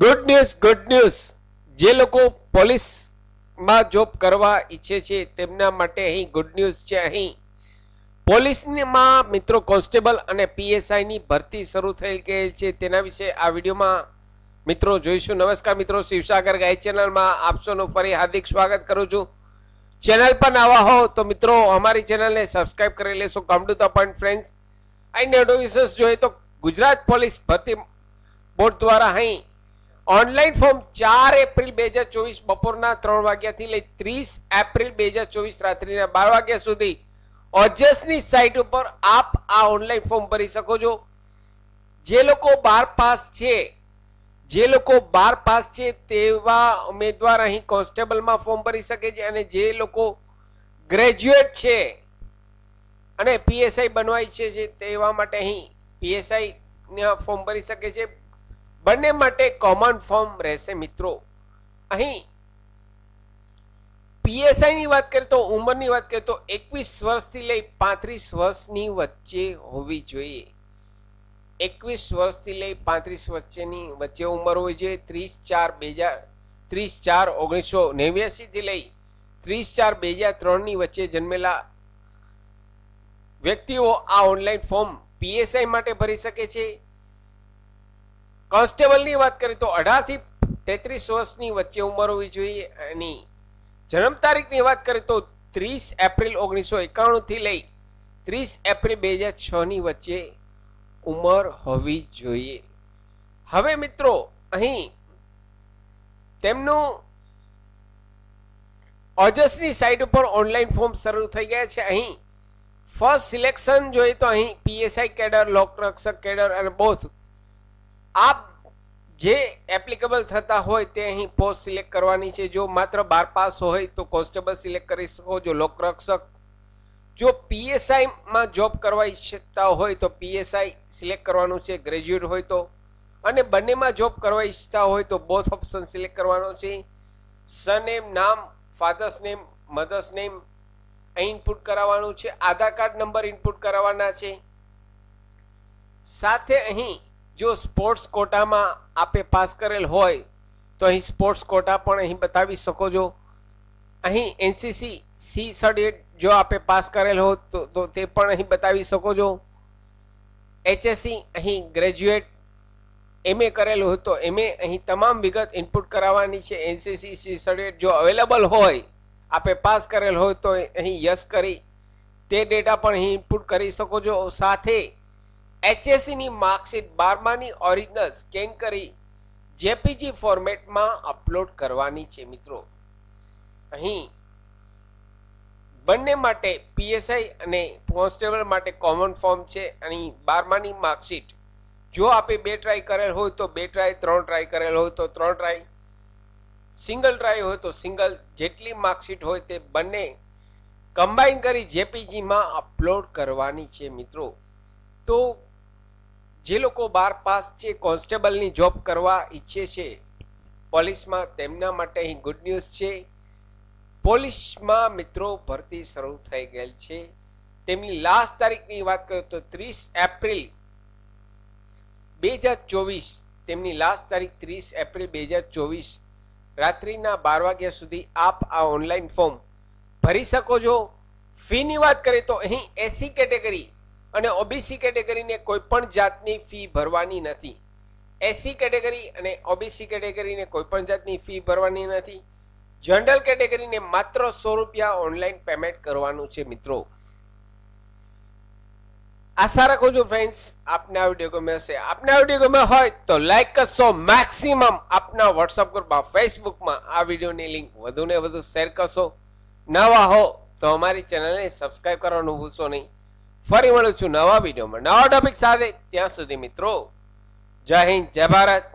good news good news જે લોકો પોલીસમાં જોબ કરવા ઈચ્છે છે તેમના માટે અહીં ગુડ ન્યૂઝ છે અહીં પોલીસમાં મિત્રો કોન્સ્ટેબલ અને પીએસઆઈની ભરતી શરૂ થઈ ગઈ છે તેના વિશે આ વિડીયોમાં મિત્રો જોઈશું નમસ્કાર મિત્રો શિવસાગર ગાય ચેનલમાં આપ સૌનું ફરી હાર્દિક સ્વાગત કરું છું ચેનલ પર નવા હો તો મિત્રો અમારી ચેનલને સબસ્ક્રાઇબ કરી લેશો come to the point friends અહીં નેટો જોઈએ તો ગુજરાત પોલીસ ભરતી બોર્ડ દ્વારા અહીં ઓનલાઈન ફોર્મ ચાર એપ્રિલ બે હજાર ચોવીસ બપોરના ત્રણ વાગ્યાથી લઈ ત્રીસ એપ્રિલ બે હજાર ચોવીસ રાત્રિના બાર વાગ્યા સુધી ઓજસની સાઇટ ઉપર આપ આ ઓનલાઈન ફોર્મ ભરી શકો છો જે લોકો બાર પાસ છે જે લોકો બાર પાસ છે તેવા ઉમેદવાર અહીં કોન્સ્ટેબલમાં ફોર્મ ભરી શકે છે અને જે લોકો ગ્રેજ્યુએટ છે અને પીએસઆઈ બનવા ઈચ્છે છે તેવા માટે અહીં પીએસઆઈ ફોર્મ ભરી શકે છે બંને માટે કોમન ફોર્મ રહેશે મિત્રો અહીં પીએસઆઈની વાત કરીએ તો ઉંમરની વાત કરીએ તો એકવીસ વર્ષથી લઈ પાંત્રીસ વર્ષની વચ્ચે હોવી જોઈએ એકવીસ વર્ષથી લઈ પાંત્રીસ વચ્ચેની વચ્ચે ઉંમર હોવી જોઈએ ત્રીસ ચાર બે હજાર ત્રીસ ચાર ઓગણીસો નેવ્યાસીથી લઈ ત્રીસ ચાર બે હજાર ત્રણની વચ્ચે જન્મેલા વ્યક્તિઓ આ ઓનલાઈન ફોર્મ પીએસઆઈ માટે ભરી શકે છે કોન્સ્ટેબલની વાત કરીએ તો અઢારથી તેત્રીસ વર્ષની વચ્ચે ઉંમર હોવી જોઈએ એની જન્મ તારીખની વાત કરીએ તો ત્રીસ એપ્રિલ ઓગણીસો એકાણુંથી લઈ ત્રીસ એપ્રિલ બે હજાર છ ની વચ્ચે ઉંમર હોવી જોઈએ હવે મિત્રો અહીં તેમનું ઓજસની સાઇટ ઉપર ઓનલાઈન ફોર્મ શરૂ થઈ ગયા છે અહીં ફર્સ્ટ સિલેક્શન જોઈએ તો અહીં પીએસઆઈ કેડર લોકરક્ષક કેડર અને બોથ આપ જે એપ્લિકેબલ થતા હોય તે અહીં પોસ્ટ સિલેક્ટ કરવાની છે જો માત્ર બાર પાસ હોય તો કોન્સ્ટેબલ સિલેક્ટ કરી શકો જો લોકરક્ષક જો પીએસઆઈમાં જોબ કરવા ઈચ્છતા હોય તો પીએસઆઈ સિલેક્ટ કરવાનું છે ગ્રેજ્યુએટ હોય તો અને બંનેમાં જોબ કરવા ઈચ્છતા હોય તો બોથ ઓપ્શન સિલેક્ટ કરવાનો છે સનેમ નામ father's name mother's name input કરાવવાનું છે આધાર કાર્ડ નંબર ઇનપુટ કરાવવાના છે સાથે અહીં જો સ્પોર્ટ્સ કોટામાં આપે પાસ કરેલ હોય તો અહીં સ્પોર્ટ્સ કોટા પણ અહીં બતાવી શકો છો અહીં એનસીસી સી સર્ટિફિકેટ જો આપે પાસ કરેલ હોત તો તે પણ અહીં બતાવી શકો છો એચએસસી અહીં ગ્રેજ્યુએટ એમએ કરેલું હોય તો એમએ અહીં તમામ વિગત ઇનપુટ કરાવવાની છે એનસીસી સી સર્ટિફિકેટ જો અવેલેબલ હોય આપે પાસ કરેલ હોય તો અહીં યસ કરી તે ડેટા પણ અહીં ઇનપુટ કરી શકો છો સાથે એચએસસીની માર્કશીટ બારમાની ઓરિજિનલ સ્કેન કરી જેપીજી ફોર્મેટમાં અપલોડ કરવાની છે મિત્રો અહીં બંને માટે પીએસઆઈ અને કોન્સ્ટેબલ માટે કોમન ફોર્મ છે અહીં બારમાની માર્કશીટ જો આપે બે ટ્રાય કરેલ હોય તો બે ટ્રાય ત્રણ ટ્રાય કરેલ હોય તો ત્રણ ટ્રાય સિંગલ ટ્રાય હોય તો સિંગલ જેટલી માર્કશીટ હોય તે બંને કમ્બાઈન કરી જેપીજીમાં અપલોડ કરવાની છે મિત્રો તો જે લોકો બાર પાસ છે કોન્સ્ટેબલની જોબ કરવા ઈચ્છે છે પોલીસમાં તેમના માટે અહીં ગુડ ન્યૂઝ છે પોલીસમાં મિત્રો ભરતી શરૂ થઈ ગયેલ છે તેમની લાસ્ટ તારીખની વાત કરો તો ત્રીસ એપ્રિલ બે હજાર ચોવીસ તેમની લાસ્ટ તારીખ ત્રીસ એપ્રિલ બે હજાર ચોવીસ રાત્રિના બાર વાગ્યા સુધી આપ આ ઓનલાઈન ફોર્મ ભરી શકો છો ફીની વાત કરીએ તો અહીં એસી કેટેગરી અને ઓબીસી કેટેગરીને કોઈ પણ જાતની ફી ભરવાની નથી એસસી કેટેગરી અને ઓબીસી કેટેગરીને કોઈ પણ જાતની ફી ભરવાની નથી જનરલ કેટેગરીને માત્ર સો રૂપિયા ઓનલાઈન પેમેન્ટ કરવાનું છે મિત્રો આશા રાખું છું ફ્રેન્ડ્સ આપને આ વિડીયો ગમ્યો હશે આપને આ વિડીયો ગમ્યો હોય તો લાઈક કરશો મેક્સિમમ આપના વોટ્સઅપ ગ્રુપમાં ફેસબુકમાં આ વિડીયોની લિંક વધુને વધુ શેર કરશો નવા હો તો અમારી ચેનલને સબસ્ક્રાઈબ કરવાનું ભૂલશો નહીં ફરી મળું છું નવા વિડીયોમાં નવા ટોપિક સાથે ત્યાં સુધી મિત્રો જય હિન્દ જય ભારત